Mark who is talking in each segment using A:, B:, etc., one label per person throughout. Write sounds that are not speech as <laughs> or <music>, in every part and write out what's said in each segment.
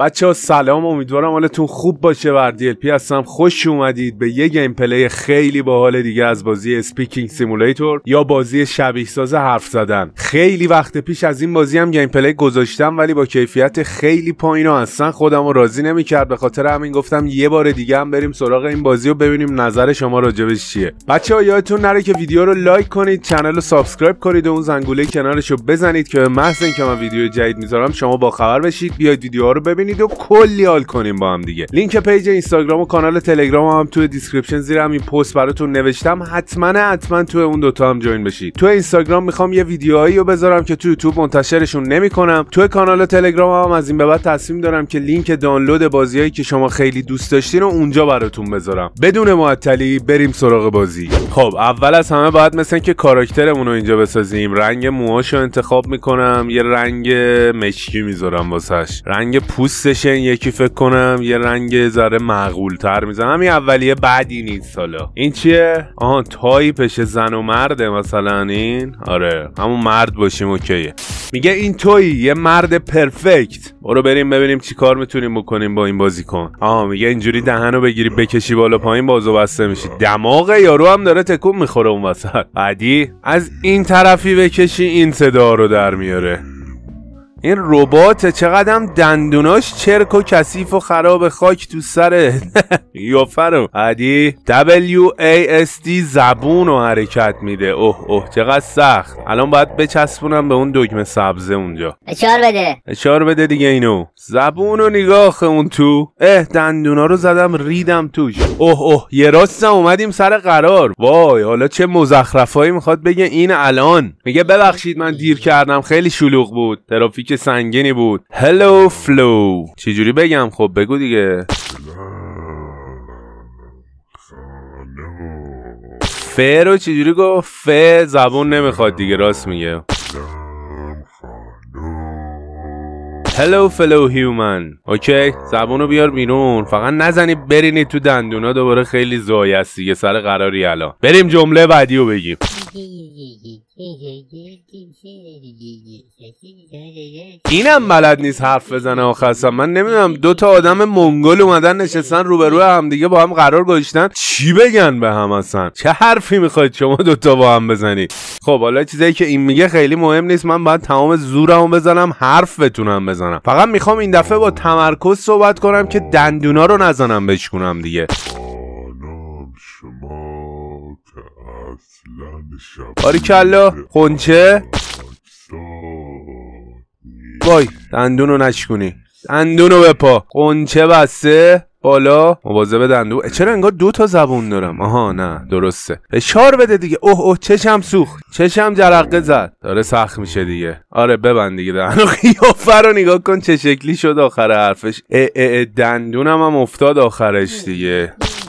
A: بچه ها سلام امیدوارم حالتون خوب باشه وردی الپی هستم خوش اومدید به یه گیم پلی خیلی باحال دیگه از بازی سپیکینگ سیمولیتور یا بازی شبیه ساز حرف زدن خیلی وقت پیش از این بازی هم گیم پلی گذاشتم ولی با کیفیت خیلی پایین و اصلا خودم راضی نمیکرد به خاطر همین گفتم یه بار دیگه هم بریم سراغ این بازی و ببینیم نظر شما راجبش چیه بچه یادتون نره که ویدیو رو لایک کنید کانال رو سابسکرایب کنید و اون زنگوله کنارش رو بزنید که به محض اینکه من ویدیو جدید میذارم شما با خبر بشید بیاید ویدیوها رو ببینید ببینید و کلی حال کنیم با هم دیگه لینک پیج اینستاگرام و کانال تلگرام هم توی دیسکریپشن زیر همین پست براتون نوشتم حتما حتما توی اون دوتا هم جوین بشید توی اینستاگرام میخوام یه ویدیوهایی رو بذارم که توی یوتیوب منتشرشون نمیکنم توی کانال تلگرام هم از این به بعد تصمیم دارم که لینک دانلود بازیهایی که شما خیلی دوست داشتین رو اونجا براتون بذارم بدون معطلی بریم سراغ بازی خب اول از همه باید مثل که کاراکترمون رو اینجا بسازیم رنگ موهاش رو انتخاب میکنم یه رنگ مشکی میذارم واسش رنگ پوست سشن یکی فکر کنم یه رنگ ذره معقول تر میزن همین اولیه بعدی نیست حالا این چیه آها پشه زن و مرده مثلا این آره همون مرد باشیم اوکیه میگه این تویی یه مرد پرفکت برو بریم ببینیم چی کار میتونیم بکنیم با این بازیکن آها میگه اینجوری دهنو بگیری بکشی بالا پایین بازو بسته میشی دماغ یارو هم داره تکون میخوره اون وسط بعدی از این طرفی بکشی این صدا رو در میاره این ربات چقدرم دندوناش چرک و کثیف و خراب خاک تو سره یوفرو عادی W A S D زبون رو حرکت میده اوه اوه چقدر سخت الان باید بچسبونم به اون دکمه سبز اونجا اشار بده اشار بده دیگه اینو زبون نگاه اون تو اه دندونا رو زدم ریدم توش اوه اوه یه راستم اومدیم سر قرار وای حالا چه مزخرفایی میخواد بگه این الان میگه ببخشید من دیر کردم خیلی شلوغ بود ترافیک که سنگینی بود هلو فلو چجوری بگم خب بگو دیگه ف رو چجوری گفت ف زبون نمیخواد دیگه راست میگه هلو فلو هیومن اوکی زبون رو بیار بیرون فقط نزنی برینی تو دندونا دوباره خیلی زایست دیگه سر قراری الان بریم جمله بعدی رو بگیم اینم بلد نیست حرف بزنه آخه من نمیدونم دو تا آدم منگل اومدن نشستن روبرو همدیگه با هم قرار گذاشتن چی بگن به هم اصلا چه حرفی میخواید شما دوتا با هم بزنید خب حالا چیزایی که این میگه خیلی مهم نیست من باید تمام زورمو بزنم حرف بتونم بزنم فقط میخوام این دفعه با تمرکز صحبت کنم که دندونا رو نزنم بشکونم دیگه آری کلا خونچه وای دندون رو نشکونی دندون رو بپا قنچه بسته بالا مواظب دندون چرا انگار دو تا زبون دارم آها نه درسته فشار بده دیگه اوه اوه چشم سوخت چشم جرقه زد داره سخت میشه دیگه آره ببند دیگه دندون <laughs> قیافه رو نگاه کن چه شکلی شد آخر حرفش اه اه دندونم هم افتاد آخرش دیگه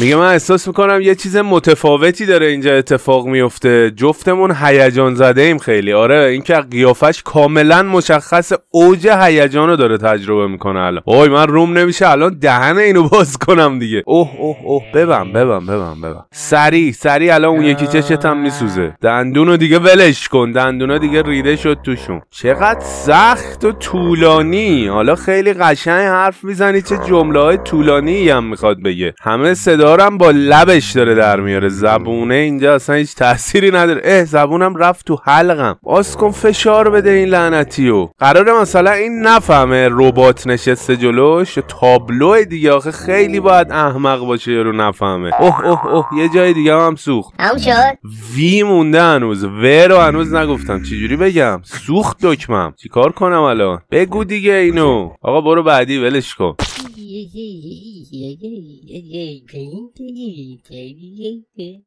A: میگه من احساس میکنم یه چیز متفاوتی داره اینجا اتفاق میفته جفتمون هیجان زده ایم خیلی آره اینکه که قیافش کاملا مشخص اوج هیجان رو داره تجربه میکنه الان وای من روم نمیشه الان دهن اینو باز کنم دیگه اوه اوه اوه ببم ببم ببم ببم سری سری الان اون یکی چشتم میسوزه دندونو دیگه ولش کن دندونا دیگه ریده شد توشون چقدر سخت و طولانی حالا خیلی قشنگ حرف میزنی چه جمله های طولانی طولانی هم میخواد بگه همه صدا با لبش داره در میاره زبونه اینجا اصلا هیچ تأثیری نداره اه زبونم رفت تو حلقم باز کن فشار بده این لعنتیو قراره مثلا این نفهمه ربات نشسته جلوش تابلو دیگه آخه خیلی باید احمق باشه رو نفهمه اوه اوه اوه یه جای دیگه هم سوخت هم وی مونده هنوز و رو هنوز نگفتم چجوری بگم سوخت دکمم چیکار کنم الان بگو دیگه اینو آقا برو بعدی ولش کن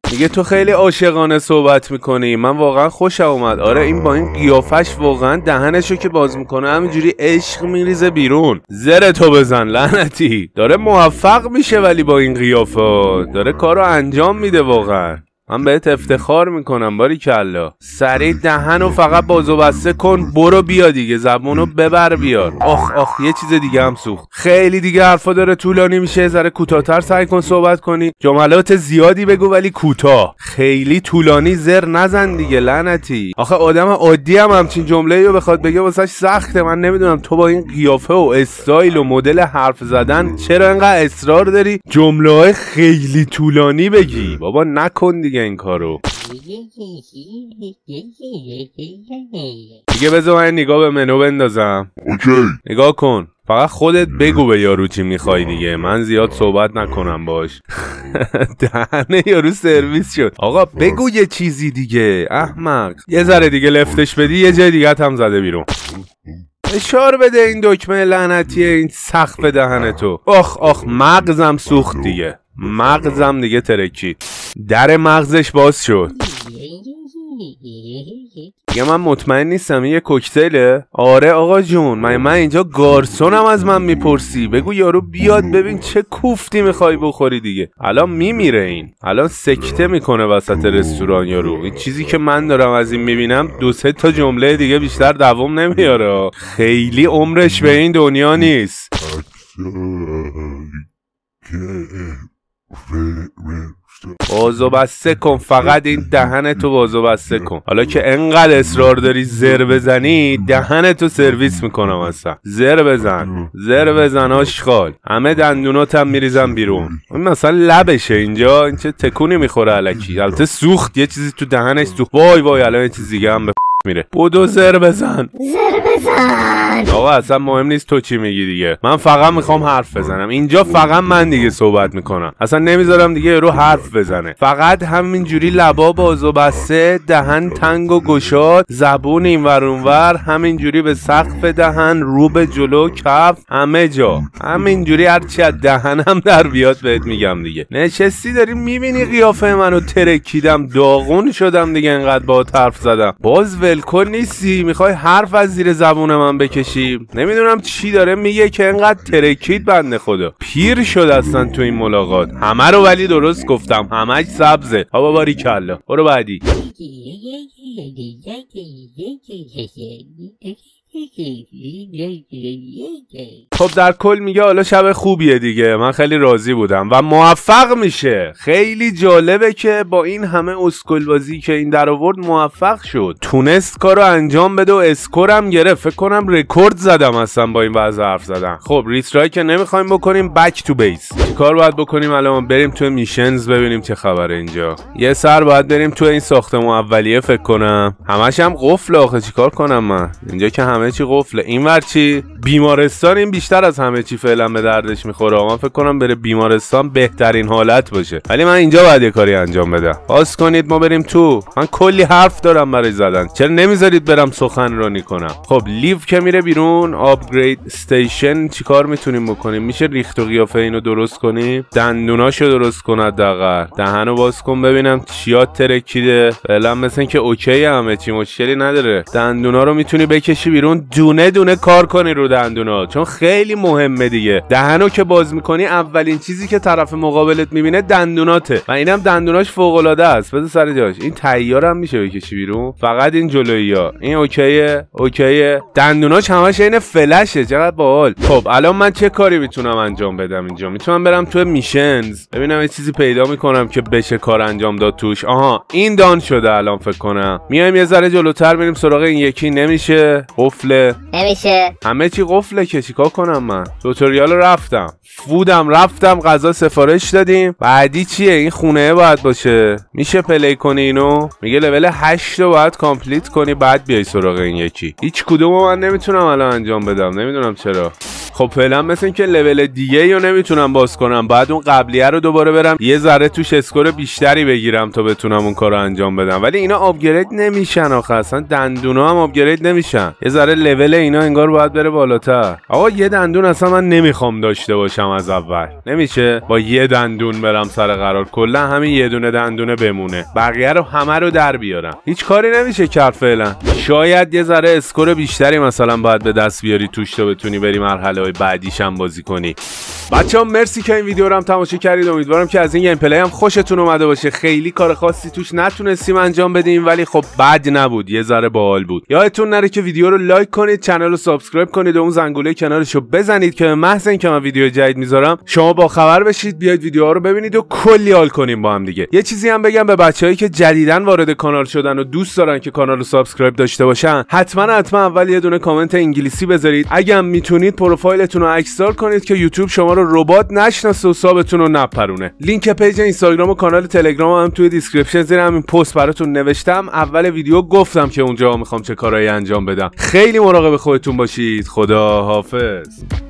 A: دیگه تو خیلی عاشقانه صحبت میکنی من واقعا خوشم اومد آره این با این قیافش واقعا دهنشو که باز میکنه همینجوری عشق میریزه بیرون زره تو بزن لعنتی داره موفق میشه ولی با این قیافه داره کارو انجام میده واقعا من بهت افتخار میکنم باری کلا سریع دهن و فقط بازو بسته کن برو بیا دیگه زبونو ببر بیار آخ آخ یه چیز دیگه هم سوخت خیلی دیگه حرفا داره طولانی میشه ذره کوتاهتر سعی کن صحبت کنی جملات زیادی بگو ولی کوتاه خیلی طولانی زر نزن دیگه لعنتی آخه آدم عادی هم همچین جمله رو بخواد بگه واسش سخته من نمیدونم تو با این قیافه و استایل و مدل حرف زدن چرا انقدر اصرار داری جمله خیلی طولانی بگی بابا نکن دیگه دیگه این کارو دیگه بذار من نگاه به منو بندازم اوکی نگاه کن فقط خودت بگو به یارو چی میخوای دیگه من زیاد صحبت نکنم باش <laughs> دهنه یارو سرویس شد آقا بگو یه چیزی دیگه احمق یه ذره دیگه لفتش بدی یه جای دیگه هم زده بیرون اشار بده این دکمه لعنتی این سقف دهن تو آخ آخ مغزم سوخت دیگه مغزم دیگه ترکی در مغزش باز شد <laughs> یه من مطمئن نیستم یه کوکتله آره آقا جون من من اینجا گارسونم از من میپرسی بگو یارو بیاد ببین چه کوفتی میخوای بخوری دیگه الان میمیره این الان سکته میکنه وسط رستوران یارو این چیزی که من دارم از این میبینم دو سه تا جمله دیگه بیشتر دوام نمیاره خیلی عمرش به این دنیا نیست بازو بسته کن فقط این دهن تو بازو بسته کن حالا که انقدر اصرار داری زر بزنی دهن تو سرویس میکنم اصلا زر بزن زر بزن آشغال همه دندونات هم میریزم بیرون این مثلا لبشه اینجا این چه تکونی میخوره علکی البته سوخت یه چیزی تو دهنش سوخت وای وای الان یه چیز هم به میره بودو زر بزن زر بزن آقا اصلا مهم نیست تو چی میگی دیگه من فقط میخوام حرف بزنم اینجا فقط من دیگه صحبت میکنم اصلا نمیذارم دیگه رو حرف بزنه فقط همینجوری لبا باز و بسته دهن تنگ و گشاد زبون اینور اونور همینجوری به سقف دهن رو به جلو کف همه جا همینجوری هرچی از دهنم <laughs> در بیاد بهت میگم دیگه نشستی داری میبینی قیافه منو ترکیدم داغون شدم دیگه انقدر با حرف زدم باز ولکن نیستی میخوای حرف از زیر زبون من بکشی نمیدونم چی داره میگه که انقدر ترکید بنده خدا پیر شد اصلا تو این ملاقات همه رو ولی درست گفتم همش سبزه ها باری کلا برو بعدی <laughs> خب در کل میگه حالا شب خوبیه دیگه من خیلی راضی بودم و موفق میشه خیلی جالبه که با این همه اسکل بازی که این در آورد موفق شد تونست کارو انجام بده و اسکورم گرفت فکر کنم رکورد زدم اصلا با این وضع حرف زدم خب ریسترای که نمیخوایم بکنیم بک تو بیس چیکار باید بکنیم الان بریم تو میشنز ببینیم چه خبر اینجا یه سر باید بریم تو این ساختمون اولیه فکر کنم همش هم قفل آخه چیکار کنم من اینجا که همه چی قفله ور چی بیمارستان این بیشتر از همه چی فعلا به دردش میخوره من فکر کنم بره بیمارستان بهترین حالت باشه ولی من اینجا باید یه کاری انجام بدم باز کنید ما بریم تو من کلی حرف دارم برای زدن چرا نمیذارید برم سخنرانی کنم خب لیو که میره بیرون آپگرید استیشن چیکار میتونیم بکنیم میشه ریخت و قیافه اینو درست کنیم رو درست کن حداقل دهنو باز کن ببینم چیا ترکیده فعلا مثل که اوکی همه چی مشکلی نداره دندونا رو میتونی بکشی بیرون دونه دونه کار کنی رو دندونا چون خیلی مهمه دیگه دهنو که باز میکنی اولین چیزی که طرف مقابلت میبینه دندوناته و اینم دندوناش فوق العاده است بذار سر جاش این تیار هم میشه بکشی بیرون فقط این جلویی ها این اوکیه اوکیه دندوناش همش عین فلشه چقدر باحال خب الان من چه کاری میتونم انجام بدم اینجا میتونم برم برم تو میشنز ببینم یه چیزی پیدا میکنم که بشه کار انجام داد توش آها این دان شده الان فکر کنم میایم یه ذره جلوتر بریم سراغ این یکی نمیشه قفله نمیشه همه چی قفله که چیکار کنم من توتوریال رفتم فودم رفتم غذا سفارش دادیم بعدی چیه این خونه باید باشه میشه پلی کنی اینو میگه لول 8 رو باید کامپلیت کنی بعد بیای سراغ این یکی هیچ کدومو من نمیتونم الان انجام بدم نمیدونم چرا خب فعلا مثل اینکه لول دیگه یا نمیتونم باز کنم بعد اون قبلیه رو دوباره برم یه ذره توش اسکور بیشتری بگیرم تا بتونم اون کارو انجام بدم ولی اینا آپگرید نمیشن آخه اصلا دندونا هم آپگرید نمیشن یه ذره لول اینا انگار باید بره بالاتر آقا یه دندون اصلا من نمیخوام داشته باشم از اول نمیشه با یه دندون برم سر قرار کلا همین یه دونه دندونه بمونه بقیه رو همه رو در بیارم هیچ کاری نمیشه کرد فعلا شاید یه ذره اسکور بیشتری مثلا باید به دست بیاری توش تا بتونی بری مرحله های بعدیش هم بازی کنی بچه ها مرسی که این ویدیو رو هم تماشا کردید امیدوارم که از این گیم پلی هم خوشتون اومده باشه خیلی کار خاصی توش نتونستیم انجام بدیم ولی خب بد نبود یه ذره باحال بود یادتون نره که ویدیو رو لایک کنید کانال رو سابسکرایب کنید و اون زنگوله کنارش رو بزنید که به محض اینکه من ویدیو جدید میذارم شما با خبر بشید بیاید ویدیوها رو ببینید و کلی حال کنیم با هم دیگه یه چیزی هم بگم به بچههایی که جدیدا وارد کانال شدن و دوست دارن که کانال رو سابسکرایب داشته باشن حتما حتما اول یه دونه کامنت انگلیسی بذارید هم میتونید پروفایلتون رو کنید که یوتیوب شما رو ربات نشناسه و حسابتون رو نپرونه لینک پیج اینستاگرام و کانال تلگرام هم توی دیسکریپشن زیر همین پست براتون نوشتم اول ویدیو گفتم که اونجا میخوام چه کارهایی انجام بدم خیلی مراقب خودتون باشید خدا حافظ